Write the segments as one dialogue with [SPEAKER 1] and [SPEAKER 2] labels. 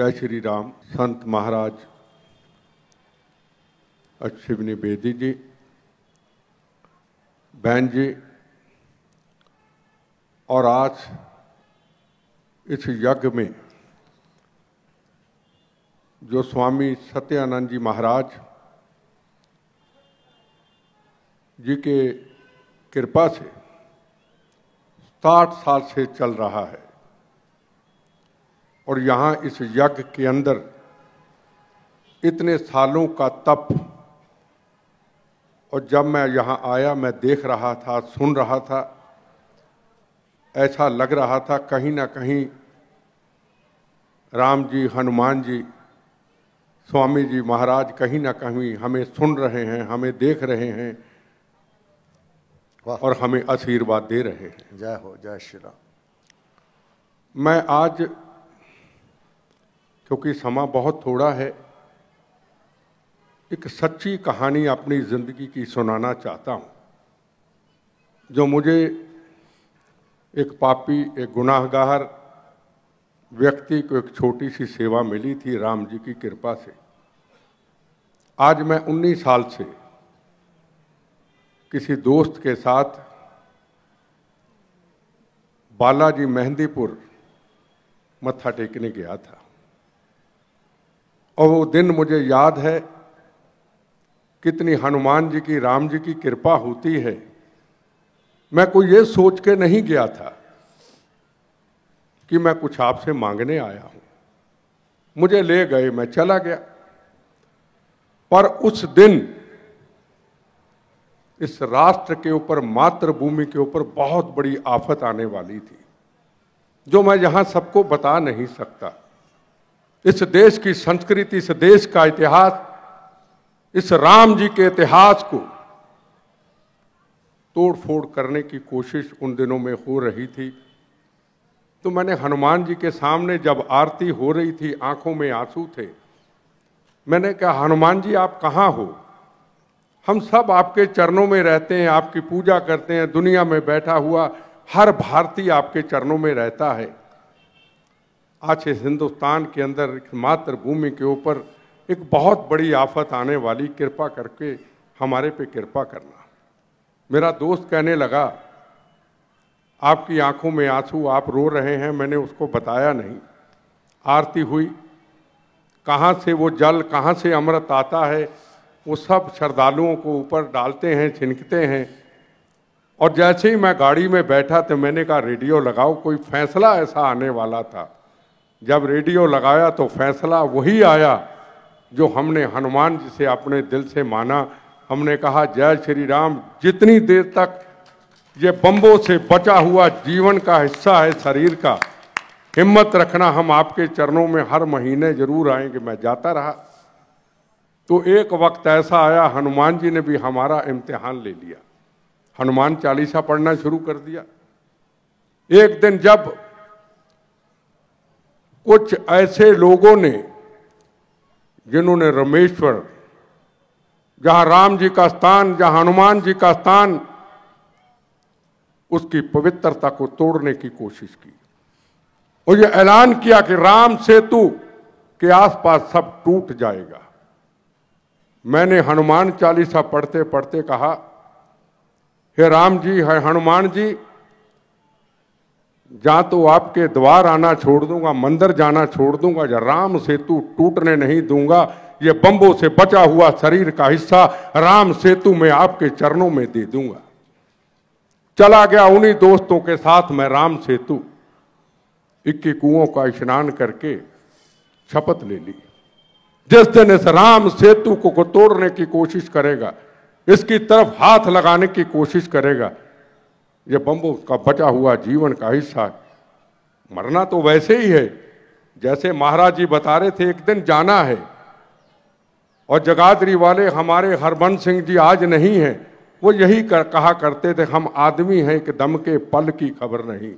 [SPEAKER 1] जय श्री राम संत महाराज अक्षिवनी बेदी जी बहन जी और आज इस यज्ञ में जो स्वामी सत्यानंद जी महाराज जी के कृपा से साठ साल से चल रहा है और यहाँ इस यज्ञ के अंदर इतने सालों का तप और जब मैं यहाँ आया मैं देख रहा था सुन रहा था ऐसा लग रहा था कहीं ना कहीं राम जी हनुमान जी स्वामी जी महाराज कहीं ना कहीं हमें सुन रहे हैं हमें देख रहे हैं और हमें आशीर्वाद दे रहे हैं जय हो जय श्री राम मैं आज क्योंकि समा बहुत थोड़ा है एक सच्ची कहानी अपनी ज़िंदगी की सुनाना चाहता हूँ जो मुझे एक पापी एक गुनाहगार व्यक्ति को एक छोटी सी सेवा मिली थी राम जी की कृपा से आज मैं 19 साल से किसी दोस्त के साथ बालाजी मेहंदीपुर मत्था टेकने गया था और वो दिन मुझे याद है कितनी हनुमान जी की राम जी की कृपा होती है मैं कोई ये सोच के नहीं गया था कि मैं कुछ आपसे मांगने आया हूं मुझे ले गए मैं चला गया पर उस दिन इस राष्ट्र के ऊपर मातृभूमि के ऊपर बहुत बड़ी आफत आने वाली थी जो मैं यहां सबको बता नहीं सकता इस देश की संस्कृति इस देश का इतिहास इस राम जी के इतिहास को तोड़फोड़ करने की कोशिश उन दिनों में हो रही थी तो मैंने हनुमान जी के सामने जब आरती हो रही थी आंखों में आंसू थे मैंने कहा हनुमान जी आप कहाँ हो हम सब आपके चरणों में रहते हैं आपकी पूजा करते हैं दुनिया में बैठा हुआ हर भारतीय आपके चरणों में रहता है आज इस हिंदुस्तान के अंदर एक मातृभूमि के ऊपर एक बहुत बड़ी आफत आने वाली कृपा करके हमारे पे कृपा करना मेरा दोस्त कहने लगा आपकी आंखों में आंसू आप रो रहे हैं मैंने उसको बताया नहीं आरती हुई कहाँ से वो जल कहाँ से अमृत आता है वो सब श्रद्धालुओं को ऊपर डालते हैं छिनकते हैं और जैसे ही मैं गाड़ी में बैठा तो मैंने कहा रेडियो लगाओ कोई फैसला ऐसा आने वाला था जब रेडियो लगाया तो फैसला वही आया जो हमने हनुमान जी से अपने दिल से माना हमने कहा जय श्री राम जितनी देर तक ये बम्बों से बचा हुआ जीवन का हिस्सा है शरीर का हिम्मत रखना हम आपके चरणों में हर महीने जरूर आएंगे मैं जाता रहा तो एक वक्त ऐसा आया हनुमान जी ने भी हमारा इम्तिहान ले लिया हनुमान चालीसा पढ़ना शुरू कर दिया एक दिन जब कुछ ऐसे लोगों ने जिन्होंने रमेश्वर जहां राम जी का स्थान जहां हनुमान जी का स्थान उसकी पवित्रता को तोड़ने की कोशिश की और यह ऐलान किया कि राम सेतु के आसपास सब टूट जाएगा मैंने हनुमान चालीसा पढ़ते पढ़ते कहा हे राम जी हे हनुमान जी जहाँ तो आपके द्वार आना छोड़ दूंगा मंदिर जाना छोड़ दूंगा या राम सेतु टूटने नहीं दूंगा ये बम्बों से बचा हुआ शरीर का हिस्सा राम सेतु में आपके चरणों में दे दूंगा चला गया उन्हीं दोस्तों के साथ मैं राम सेतु इक्की कुओं का स्नान करके शपथ ले ली जिस दिन इस राम सेतु को तोड़ने की कोशिश करेगा इसकी तरफ हाथ लगाने की कोशिश करेगा ये बम का बचा हुआ जीवन का हिस्सा है मरना तो वैसे ही है जैसे महाराज जी बता रहे थे एक दिन जाना है और जगाधरी वाले हमारे हरबंस सिंह जी आज नहीं हैं वो यही कर, कहा करते थे हम आदमी हैं एक दम के पल की खबर नहीं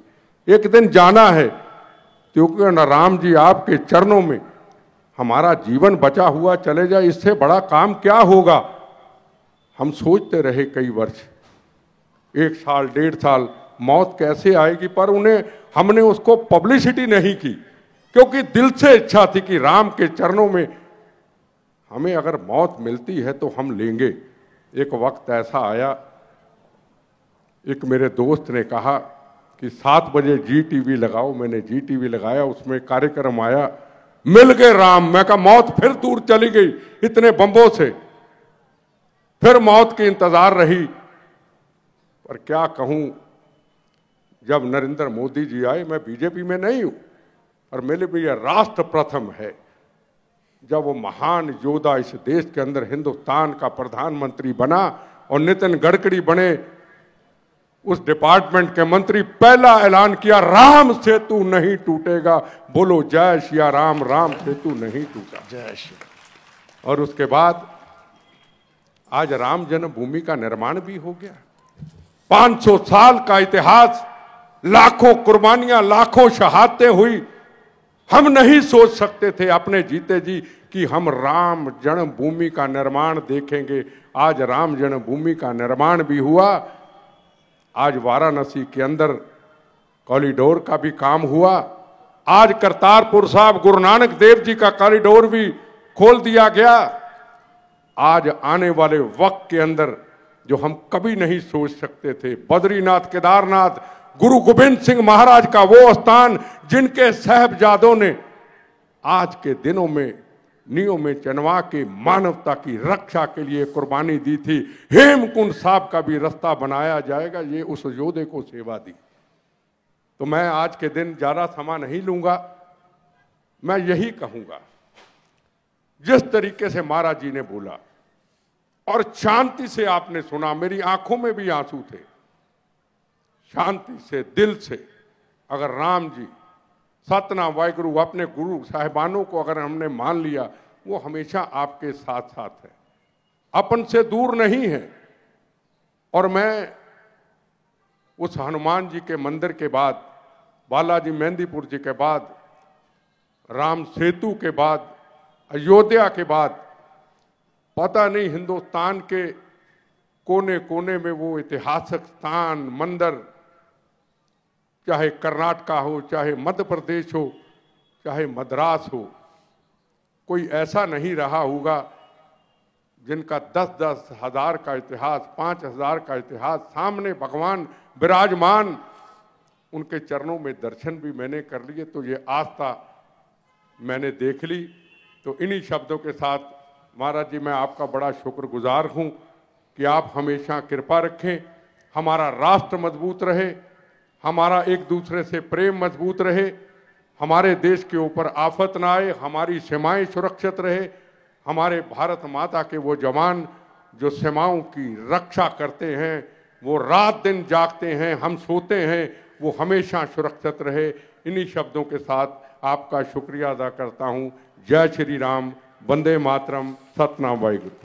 [SPEAKER 1] एक दिन जाना है क्योंकि न राम जी आपके चरणों में हमारा जीवन बचा हुआ चले जाए इससे बड़ा काम क्या होगा हम सोचते रहे कई वर्ष एक साल डेढ़ साल मौत कैसे आएगी पर उन्हें हमने उसको पब्लिसिटी नहीं की क्योंकि दिल से इच्छा थी कि राम के चरणों में हमें अगर मौत मिलती है तो हम लेंगे एक वक्त ऐसा आया एक मेरे दोस्त ने कहा कि सात बजे जी टीवी लगाओ मैंने जी टीवी लगाया उसमें कार्यक्रम आया मिल गए राम मैं कहा मौत फिर दूर चली गई इतने बम्बों से फिर मौत के इंतजार रही पर क्या कहूँ जब नरेंद्र मोदी जी आए मैं बीजेपी में नहीं हूँ और मेरे लिए राष्ट्र प्रथम है जब वो महान योद्धा इस देश के अंदर हिंदुस्तान का प्रधानमंत्री बना और नितिन गडकरी बने उस डिपार्टमेंट के मंत्री पहला ऐलान किया राम सेतु नहीं टूटेगा बोलो जय श्या राम राम सेतु नहीं टूटा जय श्री और उसके बाद आज राम जन्मभूमि का निर्माण भी हो गया 500 साल का इतिहास लाखों कुर्बानियां लाखों शहादतें हुई हम नहीं सोच सकते थे अपने जीते जी कि हम राम जन्मभूमि का निर्माण देखेंगे आज राम जन्मभूमि का निर्माण भी हुआ आज वाराणसी के अंदर कॉरिडोर का भी काम हुआ आज करतारपुर साहब गुरु नानक देव जी का कॉरिडोर भी खोल दिया गया आज आने वाले वक्त के अंदर जो हम कभी नहीं सोच सकते थे बद्रीनाथ केदारनाथ गुरु गोविंद सिंह महाराज का वो स्थान जिनके साहबजादों ने आज के दिनों में नियो में चनवा के मानवता की रक्षा के लिए कुर्बानी दी थी हेमकुंड साहब का भी रास्ता बनाया जाएगा ये उस योद्धे को सेवा दी तो मैं आज के दिन ज़्यादा समा नहीं लूंगा मैं यही कहूंगा जिस तरीके से महाराज जी ने बोला और शांति से आपने सुना मेरी आंखों में भी आंसू थे शांति से दिल से अगर राम जी सतना वाहगुरु अपने गुरु साहेबानों को अगर हमने मान लिया वो हमेशा आपके साथ साथ है अपन से दूर नहीं है और मैं उस हनुमान जी के मंदिर के बाद बालाजी मेहंदीपुर जी के बाद राम सेतु के बाद अयोध्या के बाद पता नहीं हिंदुस्तान के कोने कोने में वो ऐतिहासिक स्थान मंदिर चाहे कर्नाटका हो चाहे मध्य प्रदेश हो चाहे मद्रास हो कोई ऐसा नहीं रहा होगा जिनका दस दस हजार का इतिहास पाँच हजार का इतिहास सामने भगवान विराजमान उनके चरणों में दर्शन भी मैंने कर लिए तो ये आस्था मैंने देख ली तो इन्हीं शब्दों के साथ महाराज जी मैं आपका बड़ा शुक्रगुजार हूँ कि आप हमेशा कृपा रखें हमारा राष्ट्र मजबूत रहे हमारा एक दूसरे से प्रेम मजबूत रहे हमारे देश के ऊपर आफत ना आए हमारी सीमाएं सुरक्षित रहे हमारे भारत माता के वो जवान जो सीमाओं की रक्षा करते हैं वो रात दिन जागते हैं हम सोते हैं वो हमेशा सुरक्षित रहे इन्हीं शब्दों के साथ आपका शुक्रिया अदा करता हूँ जय श्री राम वंदे मातरम ਸਤਨਾਮ ਵਾਹਿਗੁਰੂ